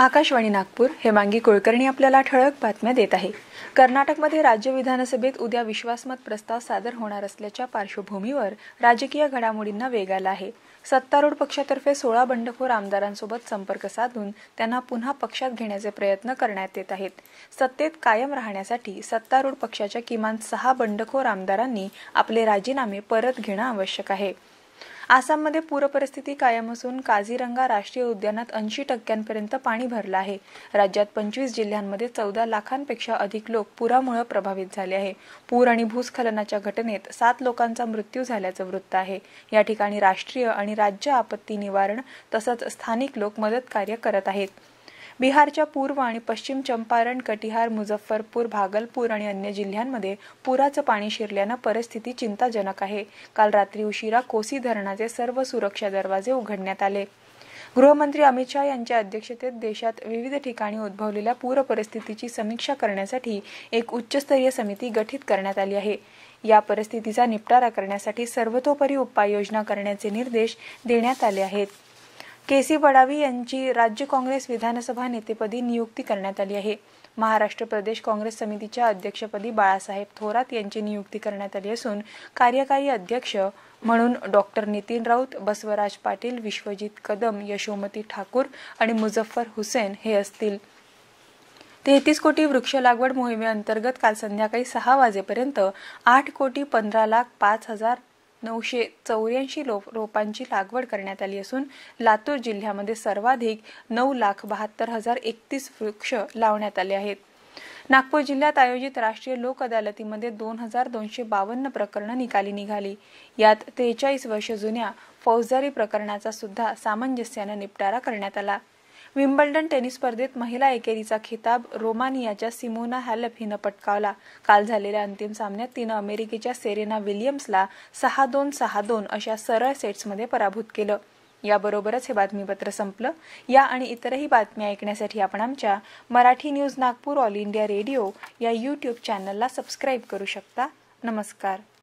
आकाशवाणी नागपूर हेमांगी कुलकर्णी आपल्याला ठळक बातम्या देत आहे कर्नाटकमध्ये राज्य विधानसभेत उद्या विश्वासमत प्रस्ताव सादर होणार असल्याच्या पार्श्वभूमीवर राजकीय घडामोडींना वेग आला आहे सत्तारूढ पक्षातर्फे सोळा बंडखोर आमदारांसोबत संपर्क साधून त्यांना पुन्हा पक्षात घेण्याचे प्रयत्न करण्यात येत आहेत सत्तेत कायम राहण्यासाठी सत्तारूढ पक्षाच्या किमान सहा बंडखोर आमदारांनी आपले राजीनामे परत घेणं आवश्यक आहे आसाममध्ये पूरपरिस्थिती कायम असून काझीरंगा राष्ट्रीय उद्यानात ऐंशी टक्क्यांपर्यंत पाणी भरलं आहे राज्यात पंचवीस जिल्ह्यांमध्ये चौदा लाखांपेक्षा अधिक लोक पुरामुळे प्रभावित झाले आहे पूर आणि भूस्खलनाच्या घटनेत सात लोकांचा मृत्यू झाल्याचं वृत्त आहे या ठिकाणी राष्ट्रीय आणि राज्य आपत्ती निवारण तसंच स्थानिक लोक मदत कार्य करत आहेत बिहारच्या पूर्व आणि पश्चिम चंपारण कटिहार मुझफ्फरपूर भागलपूर आणि अन्य जिल्ह्यांमध्ये पुराचं पाणी शिरल्यानं परिस्थिती चिंताजनक आहे काल रात्री उशिरा कोसी धरणाचे सर्व सुरक्षा दरवाजे उघडण्यात आले गृहमंत्री अमित शाह यांच्या अध्यक्षतेत देशात विविध ठिकाणी उद्भवलेल्या पूरपरिस्थितीची समीक्षा करण्यासाठी एक उच्चस्तरीय समिती गठीत करण्यात आली आहे या परिस्थितीचा निपटारा करण्यासाठी सर्वतोपरी उपाययोजना करण्याचे निर्देश देण्यात आले आहेत के सी बडावी यांची राज्य काँग्रेस विधानसभा नेतेपदी नियुक्ती करण्यात आली आहे महाराष्ट्र प्रदेश काँग्रेस समितीच्या अध्यक्षपदी बाळासाहेब थोरात यांची नियुक्ती करण्यात आली असून कार्यकारी अध्यक्ष म्हणून डॉक्टर नितीन राऊत बसवराज पाटील विश्वजित कदम यशोमती ठाकूर आणि मुझफ्फर हुसेन हे असतील तेहतीस कोटी वृक्ष लागवड मोहिमेअंतर्गत काल संध्याकाळी सहा वाजेपर्यंत आठ कोटी पंधरा लाख पाच हजार नऊशे चौऱ्याऐंशी रोपांची लागवड करण्यात आली असून लातूर जिल्ह्यामध्ये सर्वाधिक नऊ लाख बहात्तर हजार एकतीस वृक्ष लावण्यात आले आहेत नागपूर जिल्ह्यात आयोजित राष्ट्रीय लोक अदालतीमध्ये दोन हजार दोनशे बावन्न प्रकरणं निकाली निघाली यात त्रेचाळीस वर्ष जुन्या फौजदारी प्रकरणाचा सुद्धा सामंजस्यानं निपटारा करण्यात आला विम्बल्डन टेनिस स्पर्धेत महिला एकेरीचा खिताब रोमानियाच्या सिमोना हॅलप हिनं पटकावला काल झालेल्या अंतिम सामन्यात तिनं अमेरिकेच्या सेरेना विलियम्सला सहा दोन सहा दोन अशा सरळ सेट्समध्ये पराभूत केलं याबरोबरच हे बातमीपत्र संपलं या आणि इतरही बातम्या ऐकण्यासाठी आपण आमच्या Marathi news Nagpur All India Radio या यूट्यूब चॅनलला सबस्क्राईब करू शकता नमस्कार